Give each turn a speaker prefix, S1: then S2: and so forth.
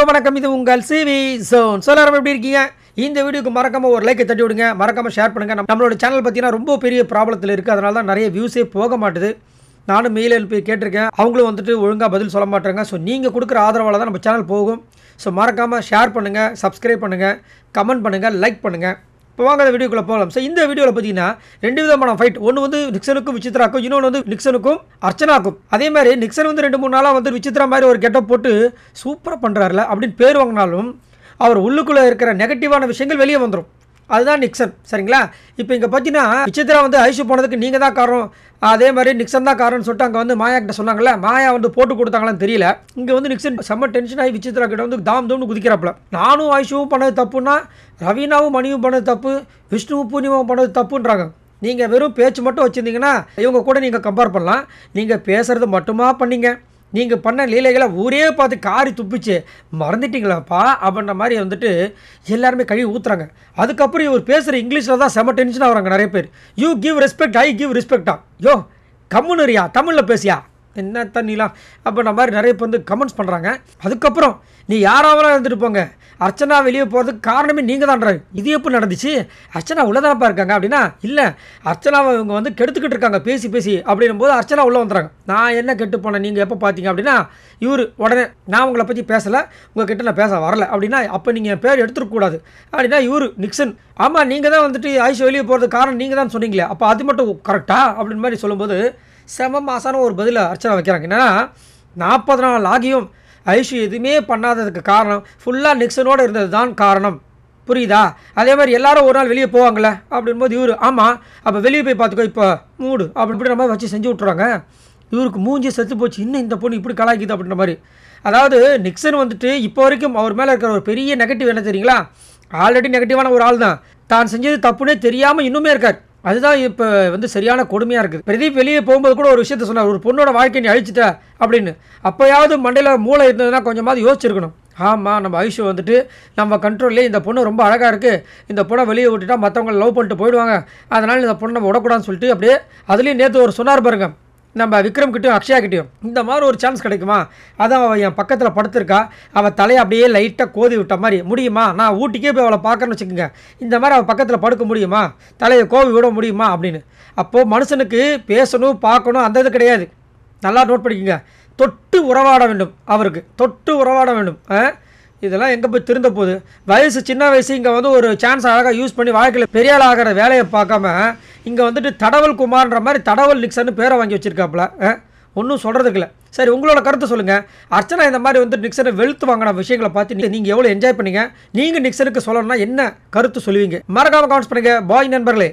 S1: hello வணக்கம் இது உங்கள் சிவி சோன் சொல்லாரம் எப்படி இருக்கீங்க இந்த வீடியோக்கு மறக்காமல் ஒரு லைக்கை தட்டி விடுங்க மறக்காமல் ஷேர் பண்ணுங்கள் நம்மளோட சேனல் பார்த்தீங்கன்னா ரொம்ப பெரிய ப்ராப்ளத்தில் இருக்குது அதனால தான் நிறைய வியூஸே போக மாட்டுது நானும் மெயில் எழுப்பி கேட்டிருக்கேன் அவங்களும் வந்துட்டு ஒழுங்காக பதில் சொல்ல மாட்டாங்க ஸோ நீங்கள் கொடுக்குற ஆதரவால் தான் நம்ம சேனல் போகும் ஸோ மறக்காமல் ஷேர் பண்ணுங்கள் சப்ஸ்கிரைப் பண்ணுங்கள் கமெண்ட் பண்ணுங்கள் லைக் பண்ணுங்கள் இப்போ வாங்க அந்த வீடியோக்குள்ள போகலாம் சார் இந்த வீடியோவில் பார்த்தீங்கன்னா ரெண்டு விதமான ஃபைட் ஒன்று வந்து நிக்சனுக்கும் விசித்திராக்கும் இன்னொன்று வந்து நிக்சனுக்கும் அர்ச்சனாக்கும் அதே மாதிரி நிக்சன் வந்து ரெண்டு மூணு நாளாக வந்து விசித்ரா மாதிரி ஒரு கெட்டப் போட்டு சூப்பராக பண்ணுறாருல அப்படின்னு பேர் வாங்கினாலும் அவர் உள்ளுக்குள்ளே இருக்கிற நெகட்டிவான விஷயங்கள் வெளியே வந்துடும் அதுதான் நிக்சன் சரிங்களா இப்போ இங்கே பார்த்தீங்கன்னா விசித்ரா வந்து ஐசு போனதுக்கு நீங்கள் தான் காரணம் அதே மாதிரி நிக்சன் தான் காரணம்னு சொல்லிட்டு அங்கே வந்து மாயா கிட்ட சொன்னாங்கல்ல மாயா வந்து போட்டு கொடுத்தாங்களான்னு தெரியல இங்கே வந்து நிக்சன் செம்ம டென்ஷன் ஆகி விசித்ரா கிட்ட வந்து தாம் தோம்னு குதிக்கிறாப்புல நானும் ஐஷுவும் பண்ணது தப்புன்னா ரவீனாவும் மணியும் பண்ணது தப்பு விஷ்ணுவும் பூர்ணிமாவும் பண்ணது தப்புன்றாங்க நீங்கள் வெறும் பேச்சு மட்டும் வச்சுருந்தீங்கன்னா இவங்க கூட நீங்கள் கம்பேர் பண்ணலாம் நீங்கள் பேசுகிறது மட்டுமா பண்ணீங்க நீங்கள் பண்ண லீலைகளை ஊரே பார்த்து காரி துப்பிச்சு மறந்துட்டீங்களாப்பா அப்படின்ற மாதிரி வந்துட்டு எல்லாருமே கழுவி ஊற்றுறாங்க அதுக்கப்புறம் இவர் பேசுகிற இங்கிலீஷில் தான் செம டென்ஷன் ஆகிறாங்க நிறைய பேர் you give respect I give ரெஸ்பெக்டா யோ கம்முனுரியா தமிழில் பேசியா என்ன தண்ணிலாம் அப்படின்ற மாதிரி நிறைய பேர் வந்து கமெண்ட்ஸ் பண்ணுறாங்க அதுக்கப்புறம் நீ யாராவது இருந்துட்டு போங்க அர்ச்சனா வெளியே போகிறதுக்கு காரணமே நீங்கள் தான்றாரு இது எப்படி நடந்துச்சு அர்ச்சனா உள்ளதாப்பா இருக்காங்க அப்படின்னா இல்லை அர்ச்சனாவை இவங்க வந்து கெடுத்துக்கிட்டு இருக்காங்க பேசி பேசி அப்படின்னும் போது அர்ச்சனா உள்ளே வந்துடுறாங்க நான் என்ன கெட்டு போனேன் நீங்கள் எப்போ பார்த்தீங்க அப்படின்னா இவர் உடனே நான் உங்களை பற்றி பேசலை கிட்ட நான் பேச வரல அப்படின்னா அப்போ நீங்கள் பேர் எடுத்துருக்கக்கூடாது அப்படின்னா இவர் நிக்சன் ஆமாம் நீங்கள் தான் வந்துட்டு ஆயுஷ் வெளியே போகிறதுக்கு காரணம் நீங்கள் தான் சொன்னீங்களே அப்போ அது மட்டும் கரெக்டா அப்படின்னு மாதிரி சொல்லும்போது செம மாசான ஒரு பதிலை அர்ச்சனை வைக்கிறாங்க என்னென்னா நாற்பது நாள் ஆகியும் ஐஷு எதுவுமே பண்ணாததுக்கு காரணம் ஃபுல்லாக நிக்சனோடு இருந்தது தான் காரணம் புரியுதா அதே மாதிரி எல்லாரும் ஒரு நாள் வெளியே போவாங்களே அப்படின்போது இவர் ஆமாம் அப்போ வெளியே போய் பார்த்துக்கோ இப்போ மூடு அப்படி இப்படி நம்ம வச்சு செஞ்சு விட்றாங்க இவருக்கு மூஞ்சி செத்து போச்சு இன்னும் இந்த பொண்ணு இப்படி கலாய்க்குது அப்படின்ற மாதிரி அதாவது நிக்சன் வந்துட்டு இப்போ வரைக்கும் அவர் மேலே இருக்கிற ஒரு பெரிய நெகட்டிவ் என்ன தெரியுங்களா ஆல்ரெடி நெகட்டிவான ஒரு ஆள் தான் தான் செஞ்சது தப்புனே தெரியாமல் இன்னுமே இருக்கார் அதுதான் இப்போ வந்து சரியான கொடுமையாக இருக்குது பிரதீப் வெளியே போகும்போது கூட ஒரு விஷயத்த சொன்னார் ஒரு பொண்ணோட வாழ்க்கை நீ அழிச்சிட்ட அப்படின்னு அப்போயாவது மண்டையில் மூளை இருந்ததுன்னா கொஞ்சமாவது யோசிச்சிருக்கணும் ஆமாம் நம்ம ஐஷு வந்துட்டு நம்ம கண்ட்ரோல்லே இந்த பொண்ணு ரொம்ப அழகாக இருக்குது இந்த பொண்ணை வெளியே விட்டுட்டா மற்றவங்களை லவ் பண்ணிட்டு போயிடுவாங்க அதனால் இந்த பொண்ணு நம்ம விடக்கூடாதுன்னு சொல்லிட்டு அப்படியே அதுலேயும் நேற்று ஒரு சொன்னார் பாருங்கள் நம்ம விக்ரம் கிட்டேயும் அக்ஷயா கிட்டேயும் இந்த மாதிரி ஒரு சான்ஸ் கிடைக்குமா அதான் அவள் என் பக்கத்தில் படுத்திருக்கா அவள் தலையை அப்படியே லைட்டாக கோதி விட்ட மாதிரி முடியுமா நான் ஊட்டிக்கே போய் அவளை பார்க்குறேன்னு வச்சுக்கோங்க இந்த மாதிரி அவள் பக்கத்தில் படுக்க முடியுமா தலையை கோவி விட முடியுமா அப்படின்னு அப்போது மனுஷனுக்கு பேசணும் பார்க்கணும் அந்த இது கிடையாது நல்லா நோட் பண்ணிக்கோங்க தொட்டு உறவாட வேண்டும் அவருக்கு தொட்டு உறவாட வேண்டும் இதெல்லாம் எங்கே போய் திருந்த போகுது வயசு சின்ன வயசு இங்கே வந்து ஒரு சான்ஸ் அழகாக யூஸ் பண்ணி வாழ்க்கையில் பெரிய ஆகிற வேலையை பார்க்காம இங்கே வந்துட்டு தடவல் குமார்ன்ற மாதிரி தடவல் நிக்சன்னு பேரை வாங்கி வச்சுருக்காப்புல ஒன்றும் சொல்கிறதுக்கு இல்லை சரி உங்களோட கருத்தை சொல்லுங்கள் அர்ச்சனா இந்த மாதிரி வந்து நிக்சனை வெளுத்து வாங்கின விஷயங்களை பார்த்து நீங்கள் எவ்வளோ என்ஜாய் பண்ணீங்க நீங்கள் நிக்சனுக்கு சொல்லணும்னா என்ன கருத்து சொல்லுவீங்க மறக்காமல் கமெண்ட்ஸ் பண்ணுங்கள் பாய் நண்பர்களே